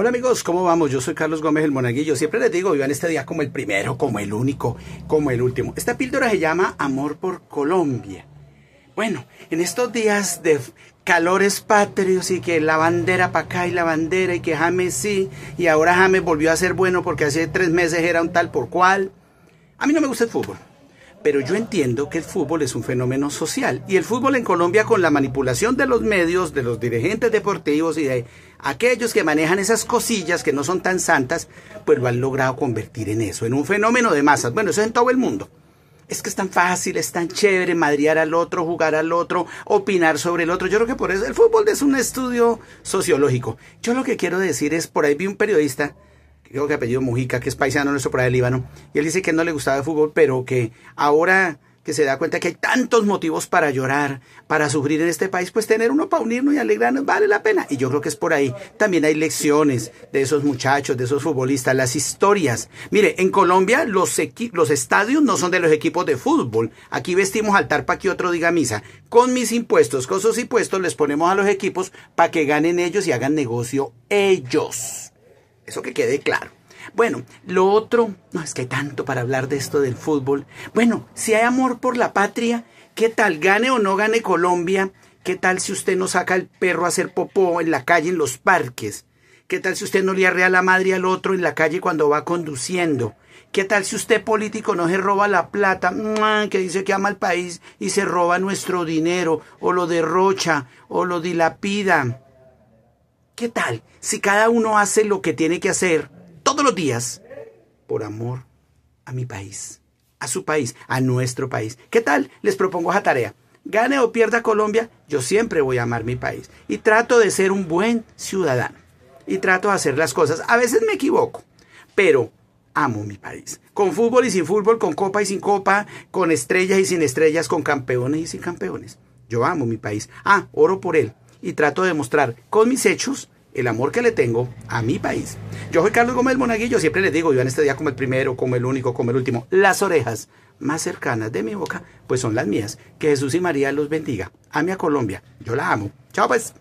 Hola amigos, ¿cómo vamos? Yo soy Carlos Gómez el Monaguillo. Siempre les digo, vivan este día como el primero, como el único, como el último. Esta píldora se llama Amor por Colombia. Bueno, en estos días de calores patrios y que la bandera para acá y la bandera y que James sí, y ahora James volvió a ser bueno porque hace tres meses era un tal por cual. A mí no me gusta el fútbol pero yo entiendo que el fútbol es un fenómeno social y el fútbol en Colombia con la manipulación de los medios, de los dirigentes deportivos y de aquellos que manejan esas cosillas que no son tan santas, pues lo han logrado convertir en eso, en un fenómeno de masas. Bueno, eso es en todo el mundo. Es que es tan fácil, es tan chévere madrear al otro, jugar al otro, opinar sobre el otro. Yo creo que por eso el fútbol es un estudio sociológico. Yo lo que quiero decir es, por ahí vi un periodista creo que apellido Mujica, que es paisano nuestro ahí el Líbano, y él dice que no le gustaba el fútbol, pero que ahora que se da cuenta que hay tantos motivos para llorar, para sufrir en este país, pues tener uno para unirnos y alegrarnos vale la pena. Y yo creo que es por ahí. También hay lecciones de esos muchachos, de esos futbolistas, las historias. Mire, en Colombia los, los estadios no son de los equipos de fútbol. Aquí vestimos altar tarpa que otro diga misa. Con mis impuestos, con sus impuestos, les ponemos a los equipos para que ganen ellos y hagan negocio ellos. Eso que quede claro. Bueno, lo otro, no es que hay tanto para hablar de esto del fútbol. Bueno, si hay amor por la patria, ¿qué tal? Gane o no gane Colombia, ¿qué tal si usted no saca al perro a hacer popó en la calle, en los parques? ¿Qué tal si usted no le arrea la madre al otro en la calle cuando va conduciendo? ¿Qué tal si usted político no se roba la plata, que dice que ama al país y se roba nuestro dinero, o lo derrocha, o lo dilapida? ¿Qué tal si cada uno hace lo que tiene que hacer todos los días por amor a mi país, a su país, a nuestro país? ¿Qué tal? Les propongo esa tarea. Gane o pierda Colombia, yo siempre voy a amar mi país y trato de ser un buen ciudadano y trato de hacer las cosas. A veces me equivoco, pero amo mi país. Con fútbol y sin fútbol, con copa y sin copa, con estrellas y sin estrellas, con campeones y sin campeones. Yo amo mi país. Ah, oro por él y trato de mostrar con mis hechos el amor que le tengo a mi país. Yo soy Carlos Gómez Monaguillo, siempre les digo, yo en este día como el primero, como el único, como el último, las orejas más cercanas de mi boca, pues son las mías. Que Jesús y María los bendiga. mí a Colombia, yo la amo. Chao pues.